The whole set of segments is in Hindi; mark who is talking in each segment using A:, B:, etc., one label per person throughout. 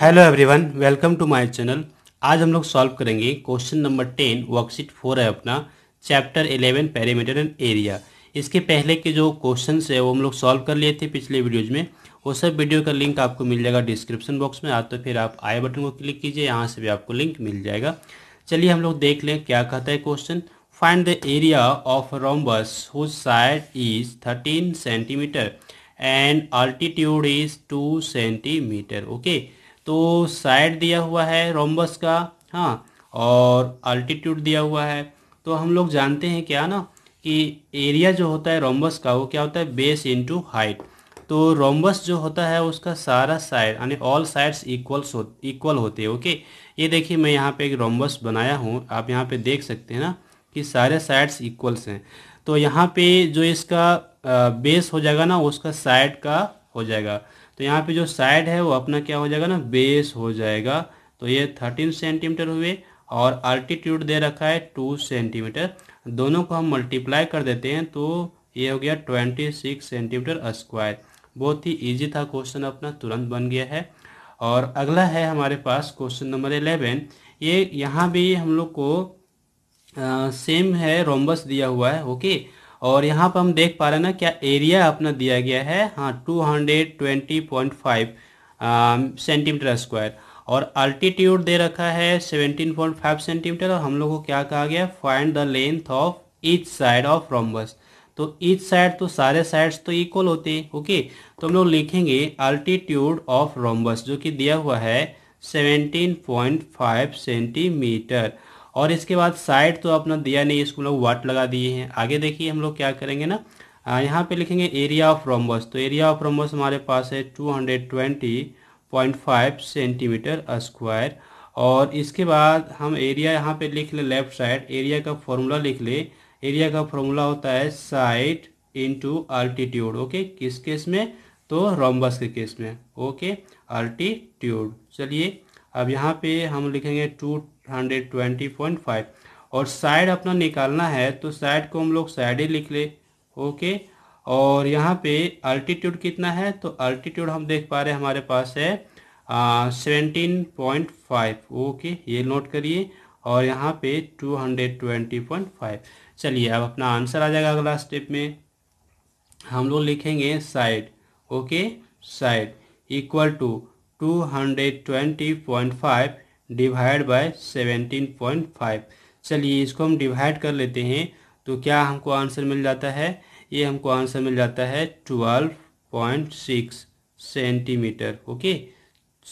A: hello everyone welcome to my channel आज हम लोग सॉल्व करेंगे question number ten worksheet four है अपना chapter eleven perimeter and area इसके पहले के जो क्वेश्चन है वो हम लोग सॉल्व कर लिए थे पिछले वीडियोज में वो सब वीडियो का लिंक आपको मिल जाएगा डिस्क्रिप्शन बॉक्स में आ तो फिर आप आई बटन को क्लिक कीजिए यहाँ से भी आपको लिंक मिल जाएगा चलिए हम लोग देख लें क्या कहता है question find the area of rhombus whose side is thirteen centimetre and altitude is two centimetre okay तो साइड दिया हुआ है रोम्बस का हाँ और अल्टीट्यूड दिया हुआ है तो हम लोग जानते हैं क्या ना कि एरिया जो होता है रोम्बस का वो क्या होता है बेस इनटू हाइट तो रोम्बस जो होता है उसका सारा साइड यानी ऑल साइड्स इक्वल्स हो इक्वल होते हैं ओके ये देखिए मैं यहाँ पे एक रोम्बस बनाया हूँ आप यहाँ पे देख सकते हैं ना कि सारे साइड्स इक्वल्स हैं तो यहाँ पे जो इसका बेस हो जाएगा ना उसका साइड का हो जाएगा तो यहाँ पे जो साइड है वो अपना क्या हो जाएगा ना बेस हो जाएगा तो ये थर्टीन सेंटीमीटर हुए और अल्टीट्यूड दे रखा है टू सेंटीमीटर दोनों को हम मल्टीप्लाई कर देते हैं तो ये हो गया ट्वेंटी सिक्स सेंटीमीटर स्क्वायर बहुत ही ईजी था क्वेश्चन अपना तुरंत बन गया है और अगला है हमारे पास क्वेश्चन नंबर इलेवन ये यहाँ भी हम लोग को आ, सेम है रोम्बस दिया हुआ है ओके और यहाँ पर हम देख पा रहे हैं ना क्या एरिया अपना दिया गया है हाँ 220.5 सेंटीमीटर स्क्वायर और अल्टीट्यूड दे रखा है 17.5 सेंटीमीटर और हम लोग को क्या कहा गया find the length of each side of rhombus तो ईच साइड तो सारे साइड्स तो इक्वल होते हैं ओके तो हम लोग लिखेंगे अल्टीट्यूड ऑफ रोम्बस जो कि दिया हुआ है 17.5 सेंटीमीटर और इसके बाद साइड तो अपना दिया नहीं इसको लोग वाट लगा दिए हैं आगे देखिए हम लोग क्या करेंगे ना यहाँ पे लिखेंगे एरिया ऑफ रोम्बस तो एरिया ऑफ रोम्बस हमारे पास है 220.5 सेंटीमीटर स्क्वायर और इसके बाद हम एरिया यहाँ पे लिख ले लेफ्ट साइड एरिया का फॉर्मूला लिख ले एरिया का फॉर्मूला होता है साइड इंटू अल्टीट्यूड ओके किस केस में तो रोम्बस के केस में ओके अल्टीट्यूड चलिए अब यहाँ पे हम लिखेंगे two hundred twenty point five और साइड अपना निकालना है तो साइड को हम लोग साइड ही लिख ले ओके और यहाँ पे अल्टीट्यूड कितना है तो अल्टीट्यूड हम देख पा रहे हैं हमारे पास है सेवेंटीन पॉइंट फाइव ओके ये नोट करिए और यहाँ पे two hundred twenty point five चलिए अब अपना आंसर आ जाएगा अगला स्टेप में हम लोग लिखेंगे side okay side equal to 220.5 divide by 17.5 चलिए इसको हम डिवाइड कर लेते हैं तो क्या हमको आंसर मिल जाता है ये हमको आंसर मिल जाता है 12.6 सेंटीमीटर ओके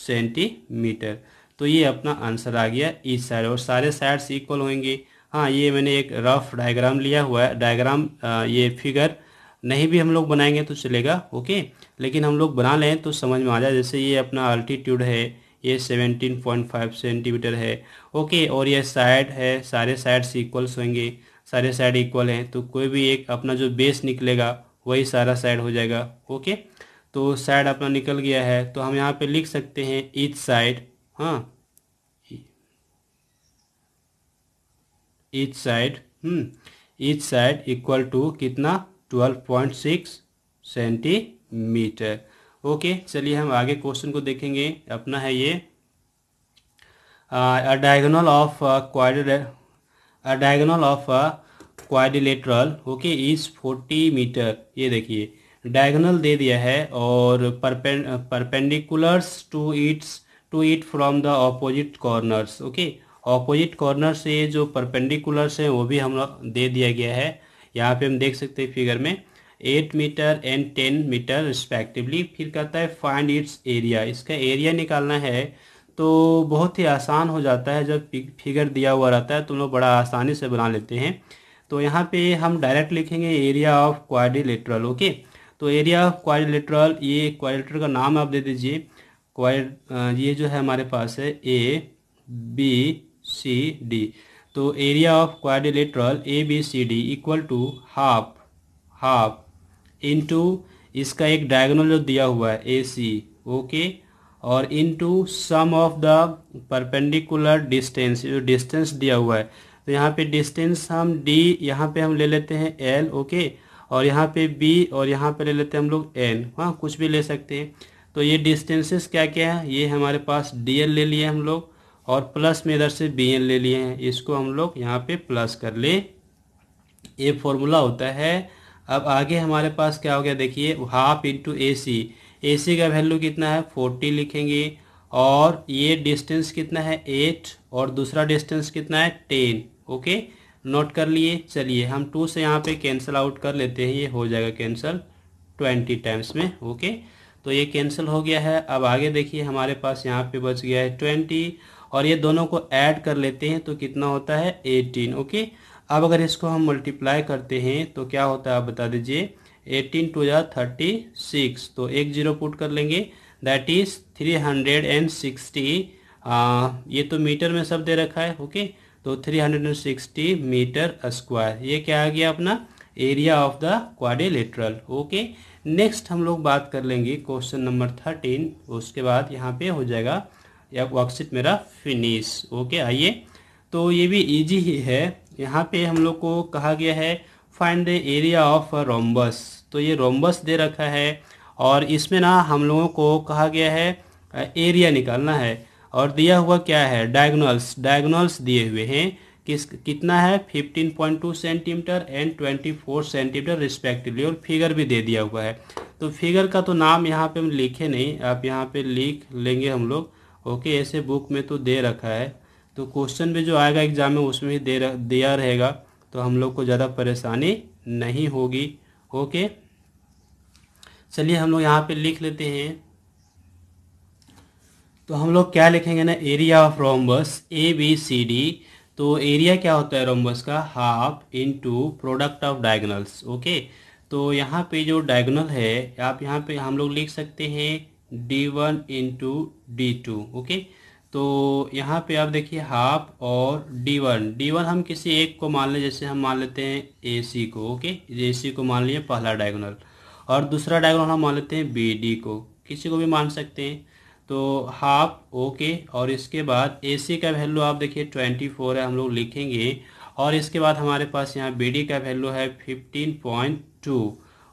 A: सेंटीमीटर तो ये अपना आंसर आ गया इस साइड और सारे साइड्स इक्वल होंगे हाँ ये मैंने एक रफ डायग्राम लिया हुआ है डायग्राम ये फिगर नहीं भी हम लोग बनाएंगे तो चलेगा ओके लेकिन हम लोग बना लें तो समझ में आ जाए जैसे ये अपना अल्टीट्यूड है ये 17.5 सेंटीमीटर है ओके और ये साइड है सारे साइड्स इक्वल्स होंगे सारे साइड इक्वल हैं तो कोई भी एक अपना जो बेस निकलेगा वही सारा साइड हो जाएगा ओके तो साइड अपना निकल गया है तो हम यहाँ पे लिख सकते हैं ईच साइड हाँ each side hmm each side equal to कितना 12.6 सेंटीमीटर ओके चलिए हम आगे क्वेश्चन को देखेंगे अपना है ये a diagonal of quadri a diagonal of quadrilateral okay is forty metre ये देखिए डायगोनल दे दिया है और perpendiculars to its to it from the opposite corners okay opposite corner से जो परपेंडिकुलर्स हैं वो भी हम लोग दे दिया गया है यहाँ पे हम देख सकते हैं फिगर में eight metre and ten metre respectively फिर कहता है फाइंड इट्स एरिया इसका एरिया निकालना है तो बहुत ही आसान हो जाता है जब फिगर दिया हुआ रहता है तो लोग बड़ा आसानी से बना लेते हैं तो यहाँ पे हम डायरेक्ट लिखेंगे एरिया ऑफ क्वारिलेटरल ओके तो एरिया ऑफ क्वारिलेटरल ये क्वारिलेटर का नाम आप दे दीजिए क्वार ये जो है हमारे पास है ए बी सी डी तो area of quadrilateral A B C D equal to half half into इसका एक डायगोनल जो दिया हुआ है ए सी ओके और into sum of the perpendicular distance जो डिस्टेंस दिया हुआ है तो यहाँ पे डिस्टेंस हम डी यहाँ पे हम ले लेते हैं एल ओके और यहाँ पे बी और यहाँ पे ले लेते हैं हम लोग एन हाँ कुछ भी ले सकते हैं तो ये डिस्टेंसेस क्या क्या है ये हमारे पास डी एल ले लिए हम लोग और प्लस में इधर से बी एन ले लिए हैं इसको हम लोग यहाँ पे प्लस कर ले ये फॉर्मूला होता है अब आगे हमारे पास क्या हो गया देखिए हाफ इंटू ए सी ए सी का वैल्यू कितना है फोर्टी लिखेंगे और ये डिस्टेंस कितना है एट और दूसरा डिस्टेंस कितना है टेन ओके नोट कर लिए चलिए हम टू से यहाँ पे कैंसिल आउट कर लेते हैं ये हो जाएगा कैंसिल ट्वेंटी टाइम्स में ओके तो ये कैंसिल हो गया है अब आगे देखिए हमारे पास यहाँ पे बच गया है ट्वेंटी और ये दोनों को ऐड कर लेते हैं तो कितना होता है एटीन ओके अब अगर इसको हम मल्टीप्लाई करते हैं तो क्या होता है आप बता दीजिए एटीन टू या थर्टी सिक्स तो एक जीरो पुट कर लेंगे that is three hundred and sixty ये तो मीटर में सब दे रखा है ओके तो three hundred and sixty metre square ये क्या आ गया अपना area of the quadrilateral okay next हम लोग बात कर लेंगे क्वेश्चन नंबर थर्टीन उसके बाद यहाँ पे हो जाएगा या वर्कशीट मेरा फिनिश ओके आइए तो ये भी इजी ही है यहाँ पे हम लोग को कहा गया है find the area of rhombus तो ये रोम्बस दे रखा है और इसमें ना हम लोगों को कहा गया है एरिया निकालना है और दिया हुआ क्या है डायग्नल्स डायग्नल्स दिए हुए हैं किस कितना है 15.2 सेंटीमीटर एंड 24 सेंटीमीटर रिस्पेक्टिवली और फिगर भी दे दिया हुआ है तो फिगर का तो नाम यहाँ पे हम लिखे नहीं आप यहाँ पे लिख लेंगे हम लोग ओके ऐसे बुक में तो दे रखा है तो क्वेश्चन भी जो आएगा एग्जाम में उसमें ही दे दिया रहेगा तो हम लोग को ज़्यादा परेशानी नहीं होगी ओके चलिए हम लोग यहाँ पे लिख लेते हैं तो हम लोग क्या लिखेंगे ना area of rhombus A B C D तो एरिया क्या होता है रोम्बस का half into product of diagonals okay तो यहाँ पे जो डायगनल है आप यहाँ पे हम लोग लिख सकते हैं D one into D two okay तो यहाँ पे आप देखिए हाफ और डी वन डी वन हम किसी एक को मान लें जैसे हम मान लेते हैं ए सी को ओके ए सी को मान लिए पहला डायगोनल और दूसरा डायगोनल हम मान लेते हैं बी डी को किसी को भी मान सकते हैं तो हाफ ओके और इसके बाद ए सी का वैल्यू आप देखिए ट्वेंटी फोर है हम लोग लिखेंगे और इसके बाद हमारे पास यहाँ बी डी का वैल्यू है fifteen point two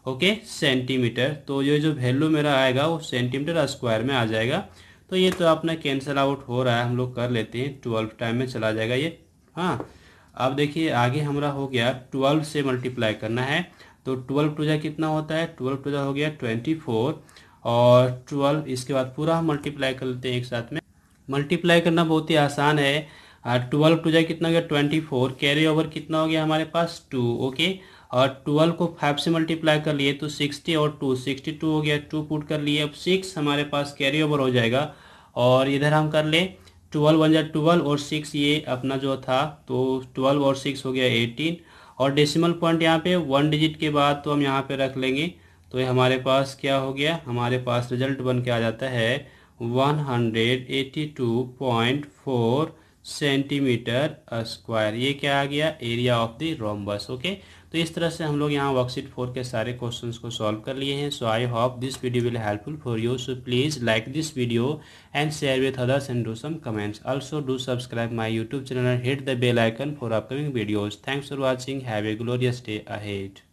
A: okay centimetre तो ये जो वैल्यू मेरा आएगा वो सेंटीमीटर स्क्वायर में आ जाएगा तो ये तो अपना कैंसिल आउट हो रहा है हम लोग कर लेते हैं ट्वेल्व टाइम में चला जाएगा ये हाँ अब देखिए आगे हमारा हो गया ट्वेल्व से मल्टीप्लाई करना है तो ट्वेल्व टू जा कितना होता है ट्वेल्व टू जा हो गया ट्वेंटी फोर और ट्वेल्व इसके बाद पूरा हम मल्टीप्लाई कर लेते हैं एक साथ में मल्टीप्लाई करना बहुत ही आसान है ट्वेल्व टू जा कितना हो गया ट्वेंटी फोर कैरी ओवर कितना हो गया हमारे पास टू ओके और ट्वेल्व को फाइव से मल्टीप्लाई कर लिए तो सिक्सटी और टू सिक्सटी टू हो गया टू पुट कर लिए अब सिक्स हमारे पास कैरी ओवर हो जाएगा और इधर हम कर ले ट्वेल्व वन जै ट्वेल्व और सिक्स ये अपना जो था तो ट्वेल्व और सिक्स हो गया एटीन और डेसिमल पॉइंट यहाँ पे वन डिजिट के बाद तो हम यहाँ पे रख लेंगे तो ये हमारे पास क्या हो गया हमारे पास रिजल्ट बन के आ जाता है फोर सेंटीमीटर स्क्वायर ये क्या आ गया area of the rhombus okay तो इस तरह से हम लोग यहाँ वर्कशीट फोर के सारे क्वेश्चन को सॉल्व कर लिए हैं so I hope this video will helpful for you so please like this video and share with others and do some comments also do subscribe my YouTube channel hit the bell icon for upcoming videos thanks for watching have a glorious day ahead